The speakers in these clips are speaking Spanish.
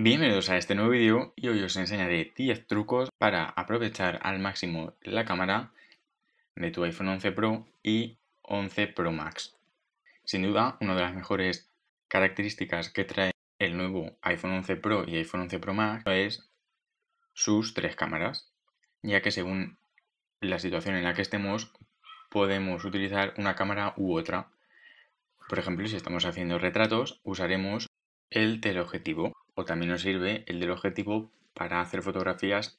Bienvenidos a este nuevo vídeo y hoy os enseñaré 10 trucos para aprovechar al máximo la cámara de tu iPhone 11 Pro y 11 Pro Max. Sin duda, una de las mejores características que trae el nuevo iPhone 11 Pro y iPhone 11 Pro Max es sus tres cámaras, ya que según la situación en la que estemos podemos utilizar una cámara u otra. Por ejemplo, si estamos haciendo retratos, usaremos el teleobjetivo o también nos sirve el del objetivo para hacer fotografías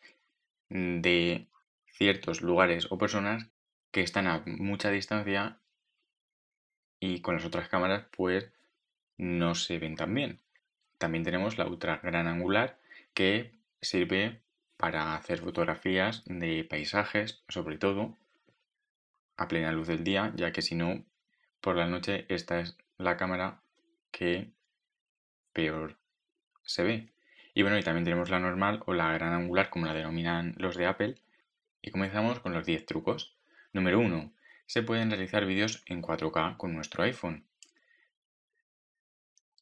de ciertos lugares o personas que están a mucha distancia y con las otras cámaras pues no se ven tan bien. También tenemos la ultra gran angular que sirve para hacer fotografías de paisajes, sobre todo a plena luz del día, ya que si no, por la noche esta es la cámara que peor se ve. Y bueno, y también tenemos la normal o la gran angular, como la denominan los de Apple. Y comenzamos con los 10 trucos. Número 1. Se pueden realizar vídeos en 4K con nuestro iPhone.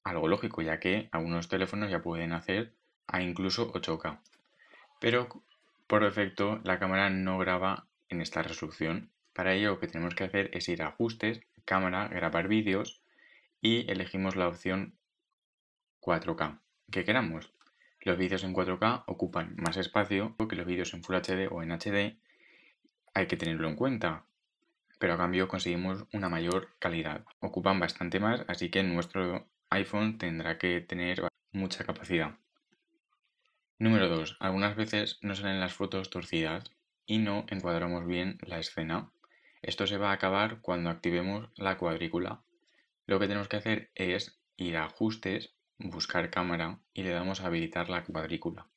Algo lógico, ya que algunos teléfonos ya pueden hacer a incluso 8K. Pero por defecto la cámara no graba en esta resolución. Para ello lo que tenemos que hacer es ir a ajustes, cámara, grabar vídeos y elegimos la opción 4K que queramos. Los vídeos en 4K ocupan más espacio que los vídeos en Full HD o en HD. Hay que tenerlo en cuenta. Pero a cambio conseguimos una mayor calidad. Ocupan bastante más, así que nuestro iPhone tendrá que tener mucha capacidad. Número 2. Algunas veces no salen las fotos torcidas y no encuadramos bien la escena. Esto se va a acabar cuando activemos la cuadrícula. Lo que tenemos que hacer es ir a ajustes Buscar cámara y le damos a habilitar la cuadrícula.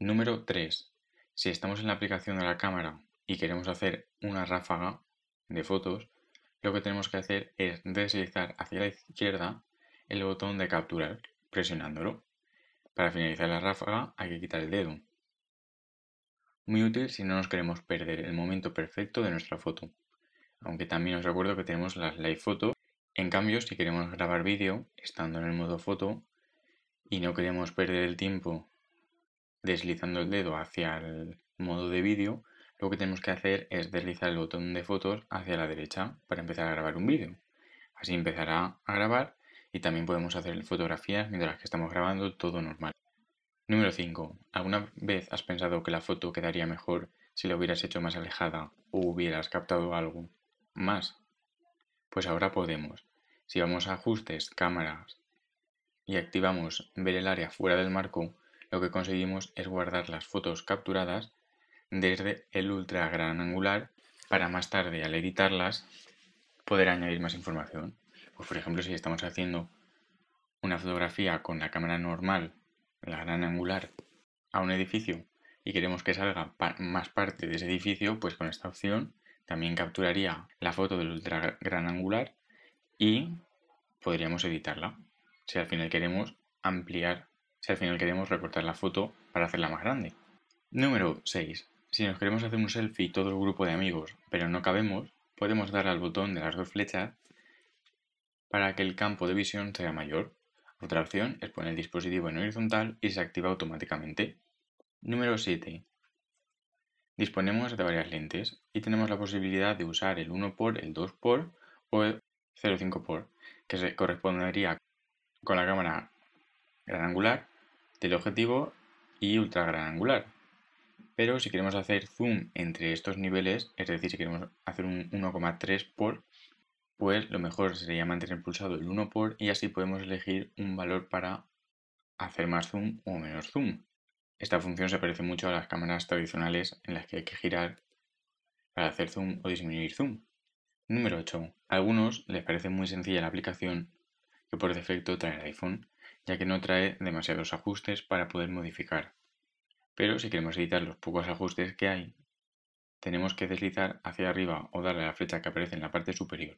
Número 3. Si estamos en la aplicación de la cámara y queremos hacer una ráfaga de fotos, lo que tenemos que hacer es deslizar hacia la izquierda el botón de capturar presionándolo. Para finalizar la ráfaga hay que quitar el dedo. Muy útil si no nos queremos perder el momento perfecto de nuestra foto. Aunque también os recuerdo que tenemos las live photos en cambio, si queremos grabar vídeo, estando en el modo foto, y no queremos perder el tiempo deslizando el dedo hacia el modo de vídeo, lo que tenemos que hacer es deslizar el botón de fotos hacia la derecha para empezar a grabar un vídeo. Así empezará a grabar y también podemos hacer fotografías mientras que estamos grabando todo normal. Número 5. ¿Alguna vez has pensado que la foto quedaría mejor si la hubieras hecho más alejada o hubieras captado algo más pues ahora podemos. Si vamos a ajustes, cámaras y activamos ver el área fuera del marco, lo que conseguimos es guardar las fotos capturadas desde el ultra gran angular para más tarde al editarlas poder añadir más información. Pues, por ejemplo, si estamos haciendo una fotografía con la cámara normal, la gran angular, a un edificio y queremos que salga más parte de ese edificio, pues con esta opción también capturaría la foto del ultra gran angular y podríamos editarla. Si al final queremos ampliar, si al final queremos recortar la foto para hacerla más grande. Número 6. Si nos queremos hacer un selfie todo el grupo de amigos, pero no cabemos, podemos dar al botón de las dos flechas para que el campo de visión sea mayor. Otra opción es poner el dispositivo en horizontal y se activa automáticamente. Número 7. Disponemos de varias lentes y tenemos la posibilidad de usar el 1 por el 2 por o el 05 por que se correspondería con la cámara gran angular, objetivo y ultra gran angular. Pero si queremos hacer zoom entre estos niveles, es decir, si queremos hacer un 13 por pues lo mejor sería mantener pulsado el 1 por y así podemos elegir un valor para hacer más zoom o menos zoom. Esta función se parece mucho a las cámaras tradicionales en las que hay que girar para hacer zoom o disminuir zoom. Número 8. A algunos les parece muy sencilla la aplicación que por defecto trae el iPhone, ya que no trae demasiados ajustes para poder modificar. Pero si queremos editar los pocos ajustes que hay, tenemos que deslizar hacia arriba o darle a la flecha que aparece en la parte superior.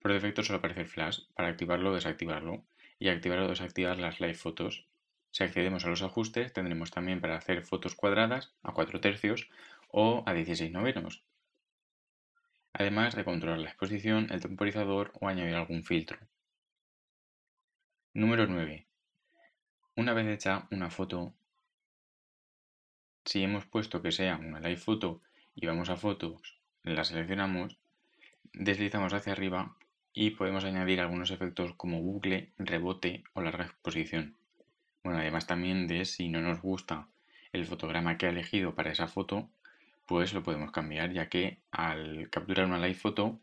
Por defecto solo aparece el flash para activarlo o desactivarlo y activar o desactivar las live fotos si accedemos a los ajustes, tendremos también para hacer fotos cuadradas a 4 tercios o a 16 novenos, además de controlar la exposición, el temporizador o añadir algún filtro. Número 9. Una vez hecha una foto, si hemos puesto que sea una live foto y vamos a fotos, la seleccionamos, deslizamos hacia arriba y podemos añadir algunos efectos como bucle, rebote o larga exposición. Bueno, además también de si no nos gusta el fotograma que ha elegido para esa foto, pues lo podemos cambiar, ya que al capturar una live foto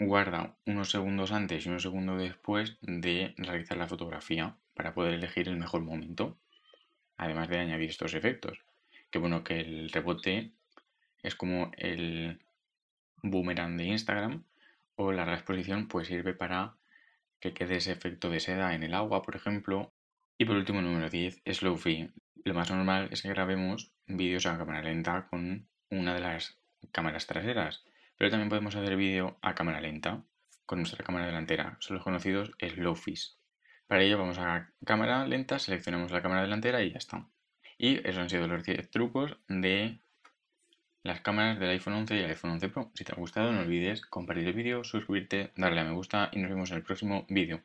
guarda unos segundos antes y unos segundos después de realizar la fotografía para poder elegir el mejor momento, además de añadir estos efectos. Que bueno, que el rebote es como el boomerang de Instagram o la reexposición pues sirve para que quede ese efecto de seda en el agua, por ejemplo, y por último, número 10, Slow Fee. Lo más normal es que grabemos vídeos a cámara lenta con una de las cámaras traseras, pero también podemos hacer vídeo a cámara lenta con nuestra cámara delantera. Son los conocidos Slow Para ello vamos a cámara lenta, seleccionamos la cámara delantera y ya está. Y esos han sido los 10 trucos de las cámaras del iPhone 11 y el iPhone 11 Pro. Si te ha gustado no olvides compartir el vídeo, suscribirte, darle a me gusta y nos vemos en el próximo vídeo.